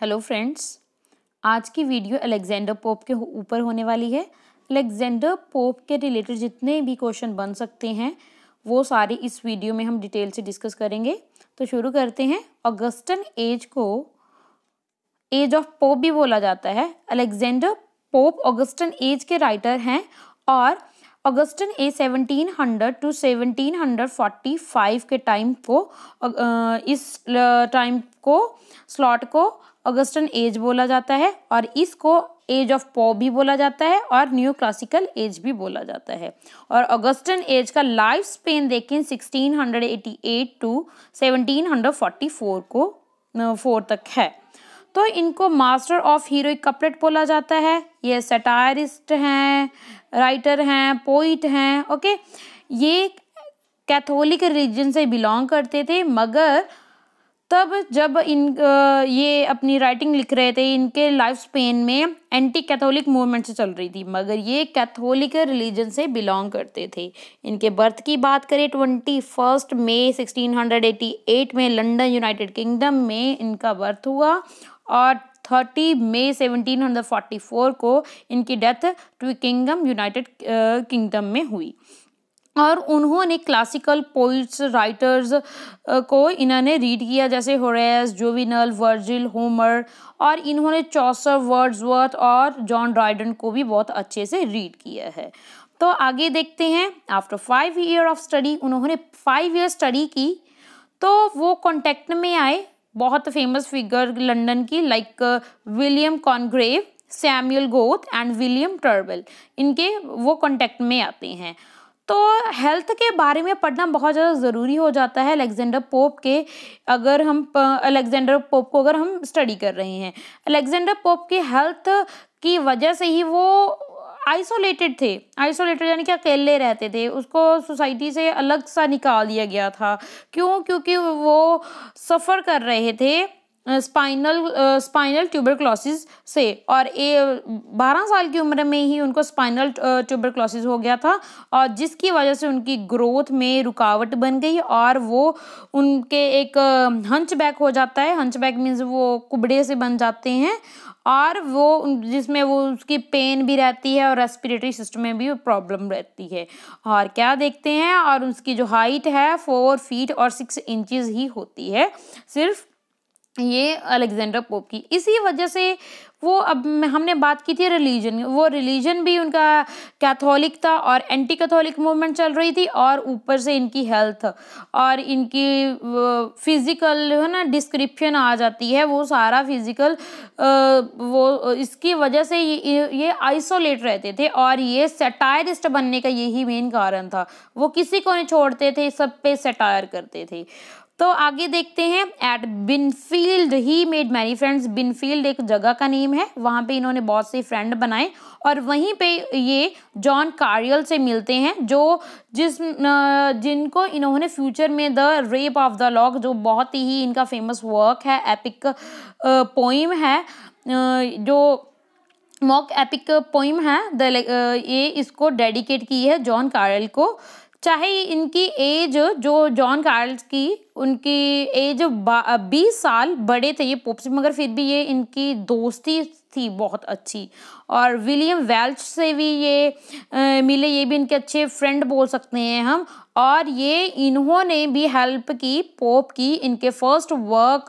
hello friends आज की video Alexander pope के ऊपर होने वाली है अलेक्जेंडर पोप के रिलेटेड जितने भी क्वेश्चन बन सकते हैं वो सारे इस वीडियो में हम डिटेल से डिस्कस करेंगे तो शुरू करते हैं अगस्टन एज को एज ऑफ पोप भी बोला जाता है अलेक्जेंडर पोप अगस्टन एज के राइटर हैं और अगस्टन ए 1700 टू 1745 के टाइम को इस टाइम को स्लॉट को अगस्टन एज बोला जाता है और इसको एज ऑफ पॉ भी बोला जाता है और न्यू क्लासिकल एज भी बोला जाता है और अगस्टन एज का लाइफ स्पेन देखें 1688 टू 1744 को फोर तक है तो इनको मास्टर ऑफ हीरोइक कपलेट बोला जाता है ये सटायरिस्ट हैं राइटर हैं पोइट हैं ओके ये कैथोलिक रिलीजन से बिलोंग करते थे मगर तब जब इन ये अपनी राइटिंग लिख रहे थे इनके लाइफ स्पेन में एंटी कैथोलिक मूवमेंट से चल रही थी मगर ये कैथोलिक रिलीजन से बिलोंग करते थे इनके बर्थ की बात करें twenty first May sixteen hundred eighty eight में लंदन यूनाइटेड किंगडम में इनका बर्थ हुआ और thirty May seventeen hundred forty four को इनकी डेथ ट्विकिंगम यूनाइटेड किंगडम में हुई और उन्होंने क्लासिकल पोइट्स राइटर्स को इन्होंने रीड किया जैसे होरेस जोविनल वर्जिल होमर और इन्होंने चौसर वर्ड्सवर्थ और जॉन ड्राइडन को भी बहुत अच्छे से रीड किया है तो आगे देखते हैं after five year of study उन्होंने फाइव ईयर स्टडी की तो वो कॉन्टेक्ट में आए बहुत फेमस फिगर लंदन की like William Congreve Samuel Garth and William Trumbull इनके वो कॉन्टेक्ट में आते हैं तो हेल्थ के बारे में पढ़ना बहुत ज़्यादा ज़रूरी हो जाता है अलेक्जेंडर पोप के अगर हम अलेक्जेंडर पोप को अगर हम स्टडी कर रहे हैं अलेक्जेंडर पोप की हेल्थ की वजह से ही वो आइसोलेटेड थे आइसोलेटेड यानी कि अकेले रहते थे उसको सोसाइटी से अलग सा निकाल दिया गया था क्यों क्योंकि वो सफ़र कर रहे थे स्पाइनल स्पाइनल क्लॉसिस से और ए बारह साल की उम्र में ही उनको स्पाइनल क्लॉसिस हो गया था और जिसकी वजह से उनकी ग्रोथ में रुकावट बन गई और वो उनके एक बैक हो जाता है बैक मीन्स वो कुबड़े से बन जाते हैं और वो जिसमें वो उसकी पेन भी रहती है और रेस्पिरेटरी सिस्टम में भी प्रॉब्लम रहती है और क्या देखते हैं और उसकी जो हाइट है फोर फीट और सिक्स इंचज़ ही होती है सिर्फ ये अलेक्जेंडर पोप की इसी वजह से वो अब हमने बात की थी रिलीजन वो रिलीजन भी उनका कैथोलिक था और एंटी कैथोलिक मूवमेंट चल रही थी और ऊपर से इनकी हेल्थ और इनकी फिज़िकल है ना डिस्क्रिप्शन आ जाती है वो सारा फिज़िकल वो इसकी वजह से ये ये आइसोलेट रहते थे और ये सेटायरिस्ट बनने का यही मेन कारण था वो किसी को नहीं छोड़ते थे सब पे सेटायर करते थे तो आगे देखते हैं at Binfield he made many friends Binfield एक जगह का नेम है वहाँ पे इन्होंने बहुत से फ्रेंड बनाए और वहीं पे ये जॉन कारियल से मिलते हैं जो जिस जिनको इन्होंने फ्यूचर में the rape of the lock जो बहुत ही इनका फेमस वर्क है एपिक पोइम है जो मॉक एपिक पोइम है द ये इसको डेडिकेट की है जॉन कारियल को चाहे इनकी एज जो जॉन कार्ल्स की उनकी एज बीस साल बड़े थे ये पोप से मगर फिर भी ये इनकी दोस्ती थी बहुत अच्छी और विलियम वेल्च से भी ये आ, मिले ये भी इनके अच्छे फ्रेंड बोल सकते हैं हम और ये इन्होंने भी हेल्प की पोप की इनके फर्स्ट वर्क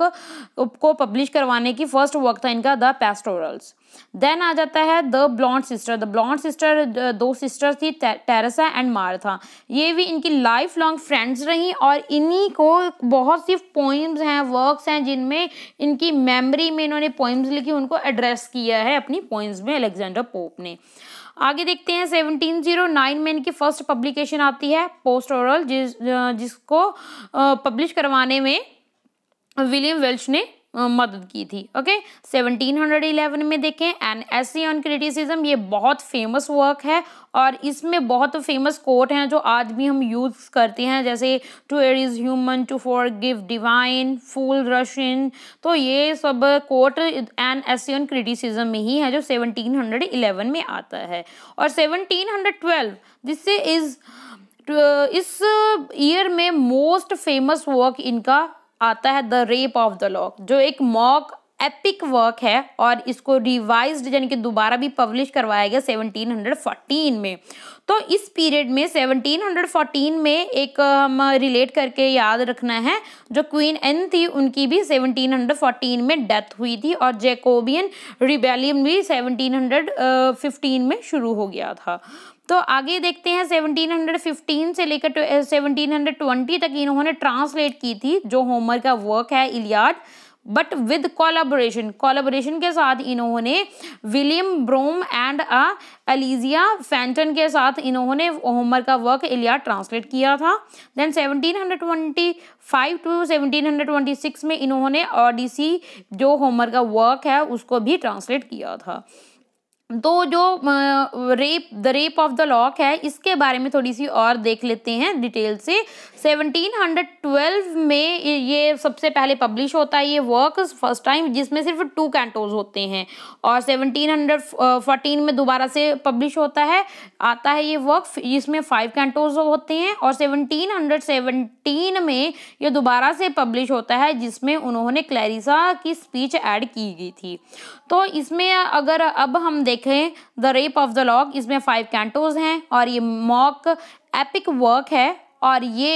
को पब्लिश करवाने की फर्स्ट वर्क था इनका द पेस्टोरल्स देन आ जाता है the blonde sister the blonde sister दो सिस्टर थी टेरेसा एंड था ये भी इनकी लाइफ लॉन्ग फ्रेंड्स रहीं और इन्हीं को बहुत सी पोइम्स हैं वर्क्स हैं जिनमें इनकी मेमरी में इन्होंने पोइम्स लिखी उनको एड्रेस किया है अपनी पोइम्स में अलेक्जेंडर पोप ने आगे देखते हैं 1709 में इनकी फर्स्ट पब्लिकेशन आती है पोस्ट ओरल जिस जिसको पब्लिश करवाने में विलियम वेल्च ने मदद की थी ओके 1711 में देखें an essay on criticism ये बहुत फेमस वर्क है और इसमें बहुत फेमस कोट हैं जो आज भी हम यूज़ करते हैं जैसे to err is human to forgive divine fool rush in तो ये सब quote an essay on criticism में ही है जो 1711 में आता है और 1712 दिस इज़ इस ईयर में मोस्ट फेमस वर्क इनका आता है the rape of the lock जो एक मॉक एपिक वर्क है और इसको रिवाइज यानी कि दोबारा भी पब्लिश करवाया गया 1714 में तो इस पीरियड में 1714 में एक हम रिलेट करके याद रखना है जो क्वीन एन थी उनकी भी 1714 में डेथ हुई थी और जैकोबियन रिबेलियन भी 1715 में शुरू हो गया था तो आगे देखते हैं 1715 से लेकर 1720 तक इन्होंने ट्रांसलेट की थी जो होमर का वर्क है Iliad but with collaboration collaboration के साथ इन्होंने William Broome and uh Elijah Fenton के साथ इन्होंने होमर का वर्क इलियाड ट्रांसलेट किया था देन 1725 टू 1726 में इन्होंने ओडिसी जो होमर का वर्क है उसको भी ट्रांसलेट किया था तो जो rape the rape of the lock है इसके बारे में थोड़ी सी और देख लेते हैं डिटेल से 1712 में ये सबसे पहले पब्लिश होता है ये वर्क फर्स्ट टाइम जिसमें सिर्फ टू कैंटोज होते हैं और 1714 में दोबारा से पब्लिश होता है आता है ये वर्क इसमें फाइव कैंटोज होते हैं और 1717 में ये दोबारा से पब्लिश होता है जिसमें उन्होंने क्लैरिसा की स्पीच एड की गई थी तो इसमें अगर अब हम देख देखें the rape of the lock इसमें फाइव कैंटोज हैं और ये मॉक एपिक वर्क है और ये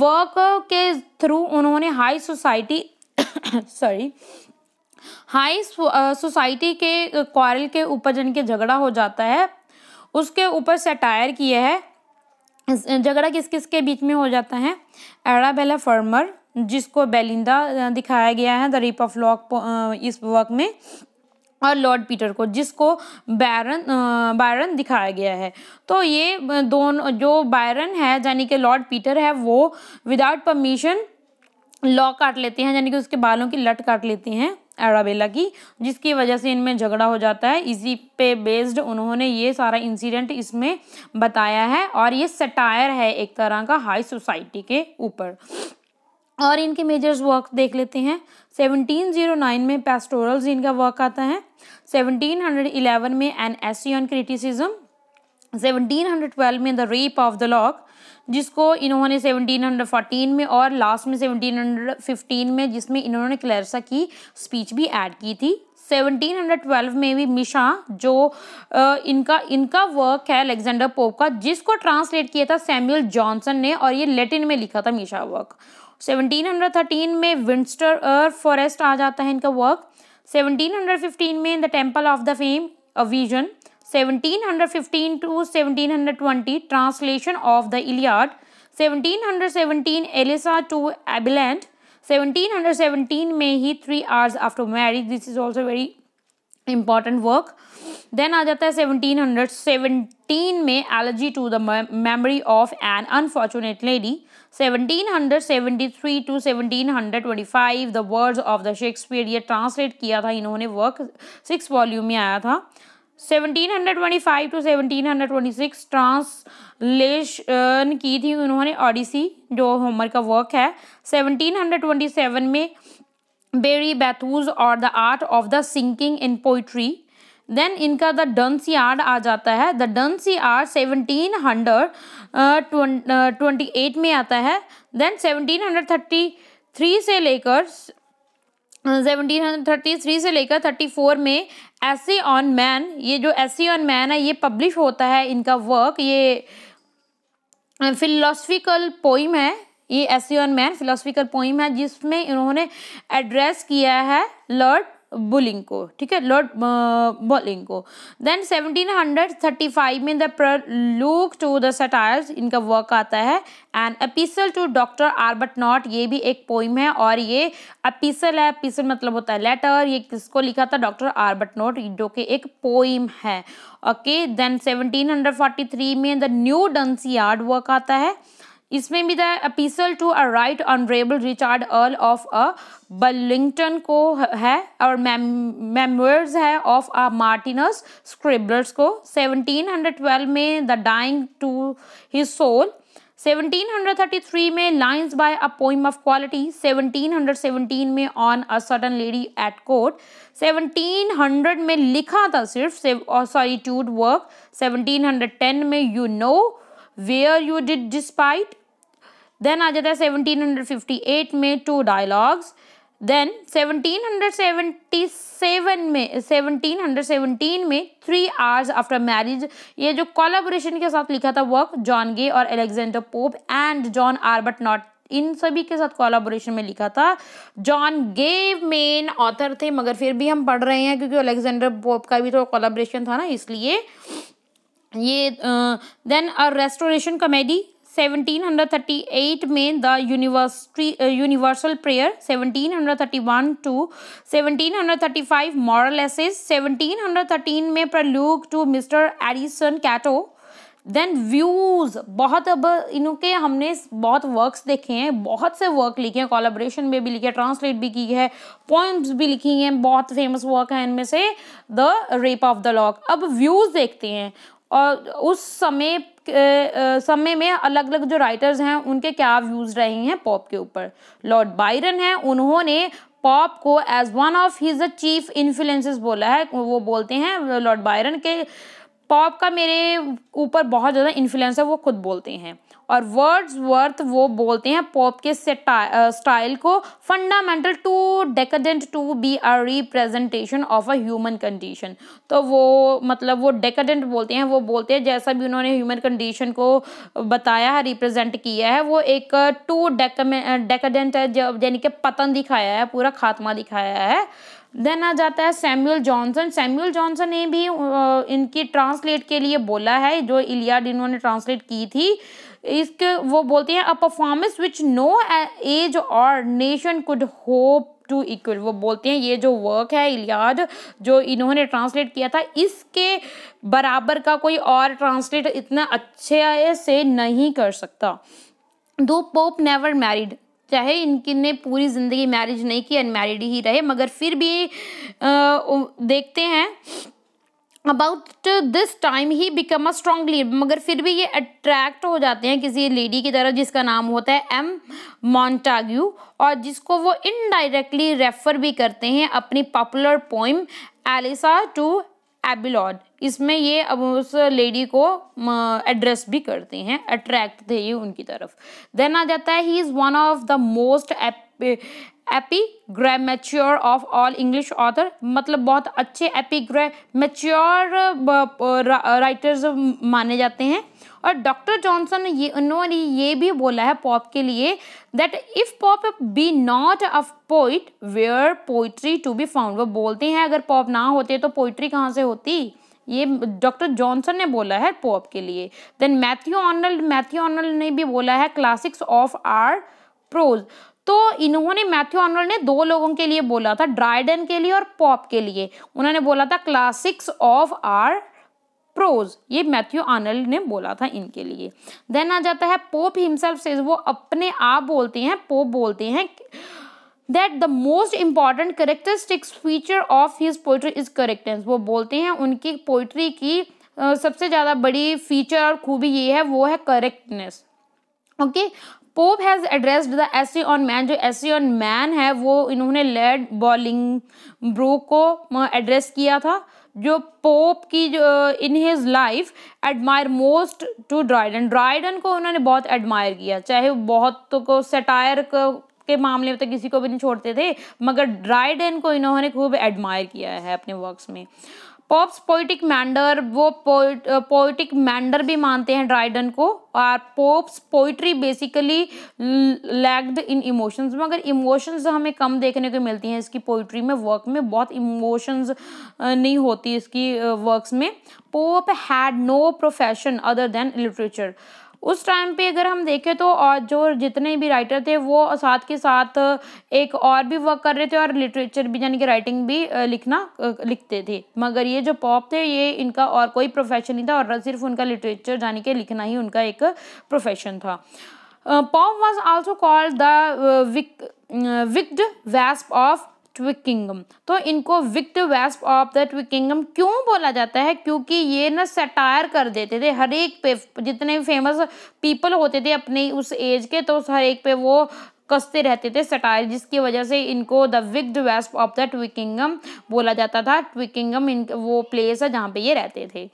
वर्क के थ्रू उन्होंने high society sorry high society के क्वारल uh, के ऊपर जिनके झगड़ा हो जाता है उसके ऊपर सेटायर किया है uh, झगड़ा किस किस के बीच में हो जाता है एडाबेला फर्मर जिसको बेलिंदा uh, दिखाया गया है द रिप ऑफ लॉक इस वर्क में और लॉर्ड पीटर को जिसको बैरन बायरन दिखाया गया है तो ये दोनों जो बायरन है यानी कि लॉर्ड पीटर है वो विदाउट परमिशन लॉ काट लेते हैं यानी कि उसके बालों की लट काट लेते हैं एराबेला की जिसकी वजह से इनमें झगड़ा हो जाता है इसी पे बेस्ड उन्होंने ये सारा इंसिडेंट इसमें बताया है और ये सटायर है एक तरह का हाई सोसाइटी के ऊपर और इनके मेजर्स वर्क देख लेते हैं 1709 में पेस्टोरल्स इनका वर्क आता है 1711 में एन एसी ऑन क्रिटिसिज्म 1712 में the rape of the lock जिसको इन्होंने 1714 में और लास्ट में 1715 में जिसमें इन्होंने क्लेरसा की स्पीच भी ऐड की थी 1712 में भी मिशा जो इनका इनका वर्क है अलेक्जेंडर पोप का जिसको ट्रांसलेट किया था सैम्यूल जॉनसन ने और ये लेटिन में लिखा था मिशा वर्क 1713 में विंस्टर अर फॉरेस्ट आ जाता है इनका वर्क 1715 में in the temple of the fame a vision 1715 to 1720 translation of the Iliad 1717 Eloisa to Abelard 1717 में ही three hours after marriage this is also very important work then आ जाता है 1717 में elegy to the memory of an unfortunate lady 1773 to 1725 the words of the Shakespeare ये translate किया था इन्होंने वर्क सिक्स वॉल्यूम में आया था 1725 टू 1726 ट्रांसलेशन की थी उन्होंने ऑडिसी जो होमर का वर्क है 1727 में बेरी बैथूज और the art of the sinking in poetry then इनका द डंस यार्ड आ जाता है the Dunciad seventeen hundred twenty eight में आता है then seventeen hundred thirty three से लेकर सेवनटीन हंड्रेड थर्टी थ्री से लेकर थर्टी फोर में एसी ऑन मैन ये जो एसी ऑन मैन है ये पब्लिश होता है इनका वर्क ये फिलोसफिकल पोइम है ये essay on man philosophical poem है जिसमें इन्होंने एड्रेस किया है लॉर्ड बुलिंग को ठीक है लॉर्ड बॉलिंग uh, को देन 1735 में द टू द इनका वर्क आता है an epistle to doctor Arbuthnot ये भी एक पोइम है और ये अपीसल है अपीसल मतलब होता है लेटर ये किसको लिखा था डॉक्टर बट नॉट जो कि एक पोइम है ओके देन 1743 में the new Dunciad work आता है इसमें भी the epistle to a right honourable Richard earl of a Burlington को है और मेमोर्स है ऑफ अ मार्टिनस स्क्रिबलर्स को 1712 में the dying to his soul 1733 में lines by a poem of quality 1717 में on a sudden lady at court 1700 में लिखा था सिर्फ सॉरी सॉरीट्यूड वर्क 1710 में you know where you did despite then आ जाता है सेवनटीन हंड्रेड फिफ्टी एट में two dialogues then seventeen hundred seven में सेवनटीन हंड्रेड सेवनटीन में थ्री आवर्स आफ्टर मैरिज ये जो कोलाबोरेशन के साथ लिखा था वर्क जॉन गे और Alexander Pope and John Arbuthnot इन सभी के साथ कोलाबोरेशन में लिखा था जॉन गे मेन ऑथर थे मगर फिर भी हम पढ़ रहे हैं क्योंकि अलेक्जेंडर पोप का भी थोड़ा तो कोलाबोरेशन था ना इसलिए ये देन अ रेस्टोरेशन कॉमेडी 1738 में the university universal prayer 1731 to 1735 moral essays 1713 में prologue to mister Addison Cato then views बहुत अब इनके हमने बहुत वर्क्स देखे हैं बहुत से वर्क लिखे हैं कोलाब्रेशन में भी लिखे हैं ट्रांसलेट भी की है पोइम्स भी लिखी हैं बहुत फेमस वर्क हैं इनमें से the rape of the lock अब व्यूज़ देखते हैं और उस समय समय में अलग अलग जो राइटर्स हैं उनके क्या व्यूज रहे हैं पॉप के ऊपर लॉर्ड बायरन है उन्होंने पॉप को as one of his chief influences बोला है वो बोलते हैं लॉर्ड बायरन के पॉप का मेरे ऊपर बहुत ज़्यादा इन्फ्लुएंस है वो खुद बोलते हैं और वर्ड्स वर्थ वो बोलते हैं पॉप के स्टाइल को fundamental to decadent to be a representation of a human condition तो वो मतलब वो डेकडेंट बोलते हैं वो बोलते हैं जैसा भी उन्होंने ह्यूमन कंडीशन को बताया है रिप्रेजेंट किया है वो एक टू डेकडेंट है जब यानी कि पतन दिखाया है पूरा खात्मा दिखाया है देन आ जाता है सैम्यूल जॉनसन सैम्यूल जॉनसन ने भी इनकी ट्रांसलेट के लिए बोला है जो इलियाड इन्होंने ट्रांसलेट की थी इसके वो बोलते हैं a performance which no age or nation could hope to equal वो बोलते हैं ये जो वर्क है इलियाड जो इन्होंने ट्रांसलेट किया था इसके बराबर का कोई और ट्रांसलेट इतना अच्छे से नहीं कर सकता दो पोप नेवर मैरिड चाहे इनकी ने पूरी ज़िंदगी मैरिज नहीं की अनमैरिड ही रहे मगर फिर भी आ, देखते हैं about this time he become a strong lead मगर फिर भी ये अट्रैक्ट हो जाते हैं किसी लेडी की तरफ जिसका नाम होता है एम मॉन्टाग्यू और जिसको वो इनडायरेक्टली रेफर भी करते हैं अपनी popular poem Eloisa to Abelard इसमें ये अब उस लेडी को एड्रेस भी करते हैं अट्रैक्ट थे ये उनकी तरफ देन आ जाता है he is one of the most epigrammatic of all English author मतलब बहुत अच्छे एपीग्रामेच्योर राइटर्स माने जाते हैं और डॉक्टर जॉनसन ये उन्होंने ये भी बोला है पॉप के लिए that if Pope be not a poet where poetry to be found वो बोलते हैं अगर पॉप ना होते तो पोइट्री कहाँ से होती ये डॉक्टर जॉनसन ने बोला है पॉप के लिए then Matthew Arnold Matthew Arnold ने भी बोला है क्लासिक्स ऑफ आर प्रोज तो इन्होंने मैथ्यू आर्नोल्ड ने दो लोगों के लिए बोला था ड्राइडन के लिए और पॉप के लिए उन्होंने बोला था क्लासिक्स ऑफ आर प्रोज ये मैथ्यू आनल ने बोला था इनके लिए देन आ जाता है पोप हिमसेल्फ से वो अपने आप बोलते हैं पोप बोलते हैं that the most important characteristics feature of his poetry is correctness वो बोलते हैं उनकी पोइट्री की सबसे ज़्यादा बड़ी फीचर और खूबी ये है वो है correctness okay Pope has addressed the essay on man जो एसे ऑन मैन है वो इन्होंने लेड बॉलिंग ब्रो को एड्रेस किया था जो पोप की जो in his life admire most to Dryden Dryden को उन्होंने बहुत एडमायर किया चाहे वो बहुत तो को सेटायर के मामले में तो किसी को भी नहीं छोड़ते थे मगर ड्राइडन को इन्होंने खूब एडमायर किया है अपने वर्क्स में पॉप्स पोइटिक मैंडर वो पोइटिक मैंडर भी मानते हैं ड्राइडन को और Pope's poetry basically lagged in emotions मगर इमोशंस हमें कम देखने को मिलती हैं इसकी पोइट्री में वर्क में बहुत इमोशंस नहीं होती इसकी वर्क्स में Pope had no profession other than literature उस टाइम पे अगर हम देखें तो और जो जितने भी राइटर थे वो साथ के साथ एक और भी वर्क कर रहे थे और लिटरेचर भी यानी कि राइटिंग भी लिखना लिखते थे मगर ये जो पॉप थे ये इनका और कोई प्रोफेशन नहीं था और सिर्फ उनका लिटरेचर यानी कि लिखना ही उनका एक प्रोफेशन था Pope was also called the wick wicked wasp of Twickenham तो इनको wicked wasp of the Twickenham क्यों बोला जाता है क्योंकि ये ना सटायर कर देते थे हर एक पे जितने फेमस पीपल होते थे अपने उस एज के तो हर एक पे वो कसते रहते थे सटायर जिसकी वजह से इनको the wicked wasp of the Twickenham बोला जाता था ट्विकिंगम इन वो प्लेस है जहाँ पे ये रहते थे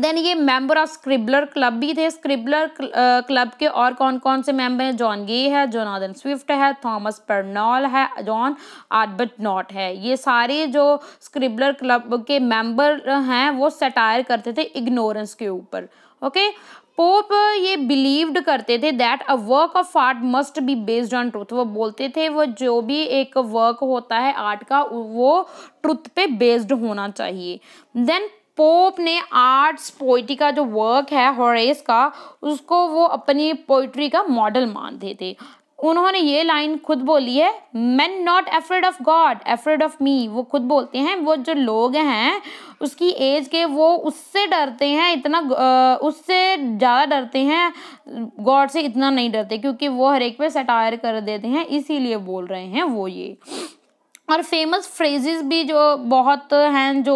देन ये मेंबर ऑफ स्क्रिबलर क्लब भी थे स्क्रिबलर क्लब के और कौन कौन से मेंबर हैं जॉन गे है जोनादन स्विफ्ट है थॉमस पर्नॉल है जॉन आर्बट नॉट है ये सारे जो स्क्रिबलर क्लब के मेंबर हैं वो सटायर करते थे इग्नोरेंस के ऊपर ओके पोप ये बिलीव्ड करते थे that a work of art must be based on truth वो बोलते थे वो जो भी एक वर्क होता है आर्ट का वो ट्रूथ पे बेस्ड होना चाहिए देन पोप ने आर्ट्स पोइट्री का जो वर्क है हॉरेस का उसको वो अपनी पोइट्री का मॉडल मानते थे उन्होंने ये लाइन खुद बोली है man not afraid of God afraid of me वो खुद बोलते हैं वो जो लोग हैं उसकी एज के वो उससे डरते हैं इतना उससे ज़्यादा डरते हैं गॉड से इतना नहीं डरते क्योंकि वो हर एक पे सटायर कर देते हैं इसीलिए बोल रहे हैं वो ये और फेमस फ्रेजेस भी जो बहुत हैं जो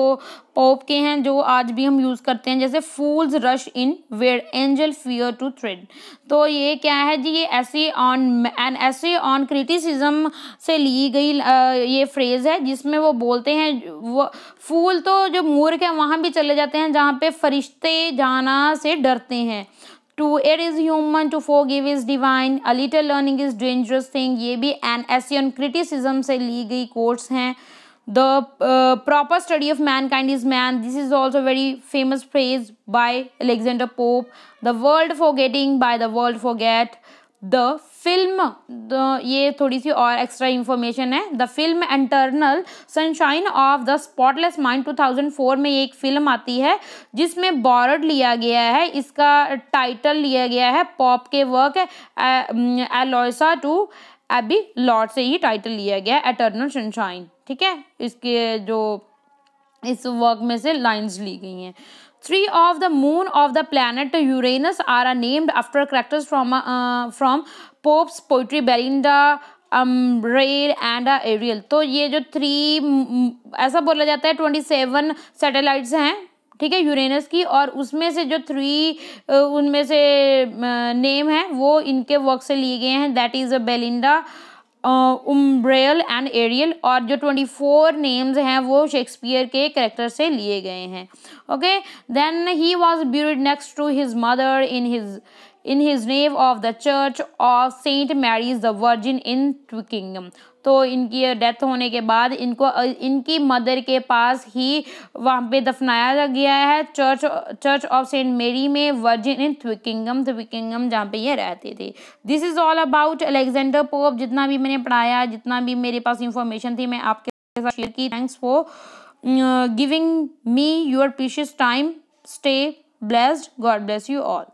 पोप के हैं जो आज भी हम यूज़ करते हैं जैसे fools rush in where angel fear to tread तो ये क्या है जी ये essay on an essay on criticism से ली गई ये फ्रेज़ है जिसमें वो बोलते हैं वो फूल तो जो मूर्ख है वहाँ भी चले जाते हैं जहाँ पे फरिश्ते जाना से डरते हैं to err is human to forgive is divine a little learning is dangerous thing ye bhi an asian criticism se li gayi quotes hain the uh, proper study of mankind is man this is also very famous phrase by alexander pope the world forgetting by the world forget the film ये थोड़ी सी और extra information है the film eternal sunshine of the spotless mind 2004 में एक film आती है जिसमें बॉर्ड लिया गया है इसका टाइटल लिया गया है पॉप के work Eloisa to Abelard से ही टाइटल लिया गया है एटर्नल सनशाइन ठीक है इसके जो इस वर्क में से लाइंस ली गई हैं Three of the moon of the planet Uranus are named after characters from uh, from Pope's poetry Belinda Umbriel and Ariel तो ये जो थ्री ऐसा बोला जाता है ट्वेंटी सेवन सैटेलाइट्स हैं ठीक है यूरेनस की और उसमें से जो थ्री उनमें से नेम है वो इनके वर्क से लिए गए हैं that is Belinda Umbriel and Ariel और जो ट्वेंटी फोर नेम्स हैं वो शेक्सपियर के करेक्टर से लिए गए हैं okay then he was buried next to his mother in his in his nave of the church of Saint Mary's the virgin in Twickenham तो इनकी डेथ होने के बाद इनको इनकी मदर के पास ही वहाँ पे दफनाया गया है चर्च चर्च ऑफ सेंट मेरी में वर्जिन इन थ्विकिंगम थ्विकिंगम जहाँ पे ये रहते थे this is all about Alexander Pope जितना भी मैंने पढ़ाया जितना भी मेरे पास इंफॉर्मेशन थी मैं आपके साथ शेयर की thanks for giving me your precious time stay blessed God bless you all